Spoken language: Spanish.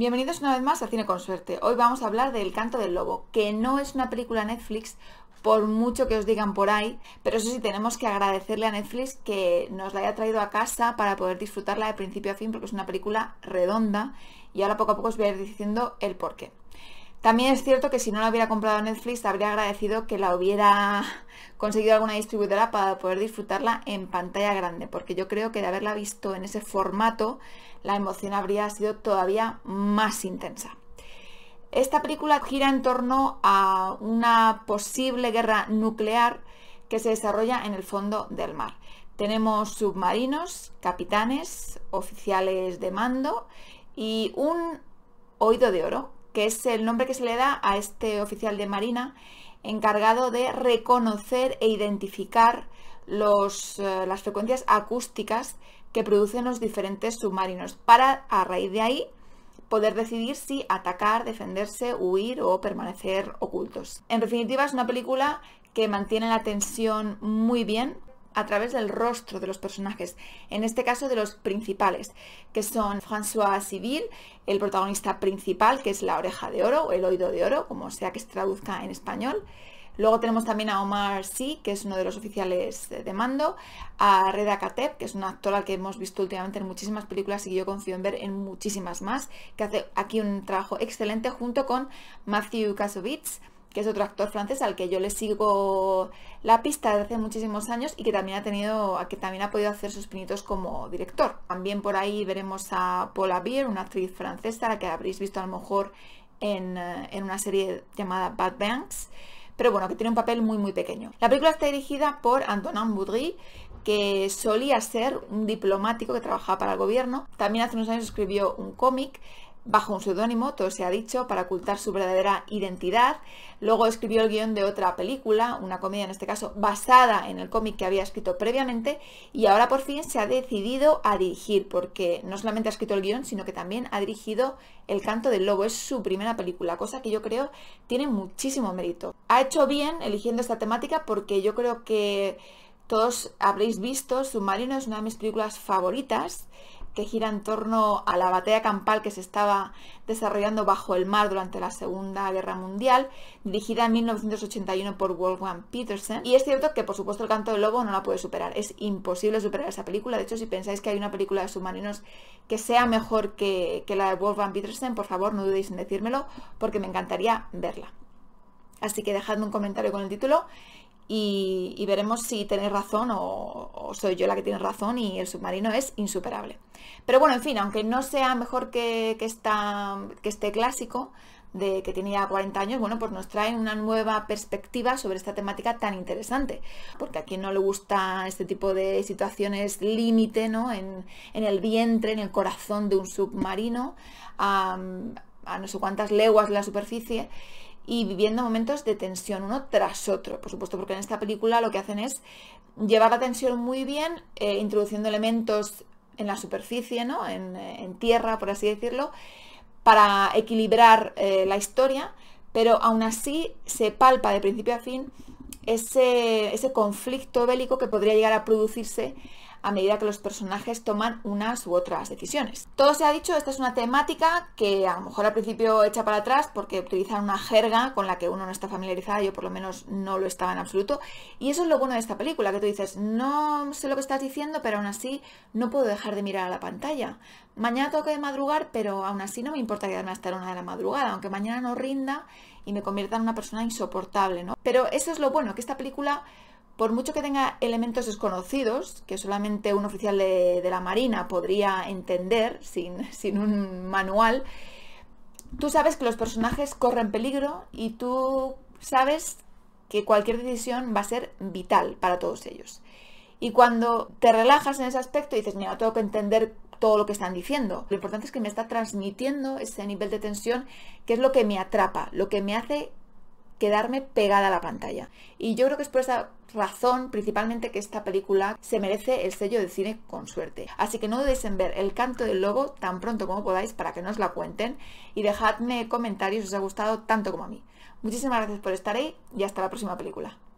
Bienvenidos una vez más a Cine con Suerte. Hoy vamos a hablar de El canto del lobo, que no es una película Netflix por mucho que os digan por ahí, pero eso sí tenemos que agradecerle a Netflix que nos la haya traído a casa para poder disfrutarla de principio a fin porque es una película redonda y ahora poco a poco os voy a ir diciendo el porqué. También es cierto que si no la hubiera comprado Netflix, habría agradecido que la hubiera conseguido alguna distribuidora para poder disfrutarla en pantalla grande, porque yo creo que de haberla visto en ese formato, la emoción habría sido todavía más intensa. Esta película gira en torno a una posible guerra nuclear que se desarrolla en el fondo del mar. Tenemos submarinos, capitanes, oficiales de mando y un oído de oro que es el nombre que se le da a este oficial de Marina encargado de reconocer e identificar los, eh, las frecuencias acústicas que producen los diferentes submarinos para a raíz de ahí poder decidir si atacar, defenderse, huir o permanecer ocultos. En definitiva es una película que mantiene la tensión muy bien, a través del rostro de los personajes, en este caso de los principales, que son François Civil, el protagonista principal, que es la oreja de oro o el oído de oro, como sea que se traduzca en español. Luego tenemos también a Omar Sy, que es uno de los oficiales de mando, a Reda Kateb, que es una actora que hemos visto últimamente en muchísimas películas y que yo confío en ver en muchísimas más, que hace aquí un trabajo excelente junto con Matthew Kasovitz, que es otro actor francés al que yo le sigo la pista desde hace muchísimos años y que también ha tenido, que también ha podido hacer sus pinitos como director. También por ahí veremos a Paula Beer, una actriz francesa, la que habréis visto a lo mejor en, eh, en una serie llamada Bad Banks, pero bueno, que tiene un papel muy muy pequeño. La película está dirigida por Antonin Boudry, que solía ser un diplomático que trabajaba para el gobierno. También hace unos años escribió un cómic bajo un seudónimo, todo se ha dicho, para ocultar su verdadera identidad. Luego escribió el guión de otra película, una comedia en este caso, basada en el cómic que había escrito previamente y ahora por fin se ha decidido a dirigir, porque no solamente ha escrito el guión, sino que también ha dirigido El canto del lobo, es su primera película, cosa que yo creo tiene muchísimo mérito. Ha hecho bien eligiendo esta temática porque yo creo que todos habréis visto Submarino, es una de mis películas favoritas que gira en torno a la batalla campal que se estaba desarrollando bajo el mar durante la Segunda Guerra Mundial, dirigida en 1981 por Wolfgang Petersen. Y es cierto que, por supuesto, El canto del lobo no la puede superar. Es imposible superar esa película. De hecho, si pensáis que hay una película de submarinos que sea mejor que, la de Wolfgang Petersen, por favor, no dudéis en decírmelo, porque me encantaría verla. Así que dejadme un comentario con el título y, veremos si tenéis razón o, soy yo la que tiene razón y el submarino es insuperable. Pero bueno, en fin, aunque no sea mejor que, que, esta, que este clásico, de que tenía 40 años, bueno, pues nos trae una nueva perspectiva sobre esta temática tan interesante, porque a quien no le gusta este tipo de situaciones límite, ¿no? En, el vientre, en el corazón de un submarino, a, a no sé cuántas leguas de la superficie, y viviendo momentos de tensión uno tras otro, por supuesto, porque en esta película lo que hacen es llevar la tensión muy bien, eh, introduciendo elementos en la superficie, ¿no? en, eh, tierra, por así decirlo, para equilibrar eh, la historia, pero aún así se palpa de principio a fin ese, ese conflicto bélico que podría llegar a producirse a medida que los personajes toman unas u otras decisiones. Todo se ha dicho, esta es una temática que a lo mejor al principio echa para atrás porque utilizan una jerga con la que uno no está familiarizado, yo por lo menos no lo estaba en absoluto, y eso es lo bueno de esta película, que tú dices, no sé lo que estás diciendo, pero aún así no puedo dejar de mirar a la pantalla. Mañana tengo que madrugar, pero aún así no me importa quedarme hasta la una de la madrugada, aunque mañana no rinda y me convierta en una persona insoportable, ¿no? Pero eso es lo bueno, que esta película por mucho que tenga elementos desconocidos, que solamente un oficial de, la Marina podría entender sin, sin, un manual, tú sabes que los personajes corren peligro y tú sabes que cualquier decisión va a ser vital para todos ellos. Y cuando te relajas en ese aspecto y dices, mira, tengo que entender todo lo que están diciendo. Lo importante es que me está transmitiendo ese nivel de tensión, que es lo que me atrapa, lo que me hace quedarme pegada a la pantalla. Y yo creo que es por esa razón principalmente que esta película se merece el sello de cine con suerte. Así que no dudéis en ver El canto del lobo tan pronto como podáis para que nos la cuenten y dejadme comentarios si os ha gustado tanto como a mí. Muchísimas gracias por estar ahí y hasta la próxima película.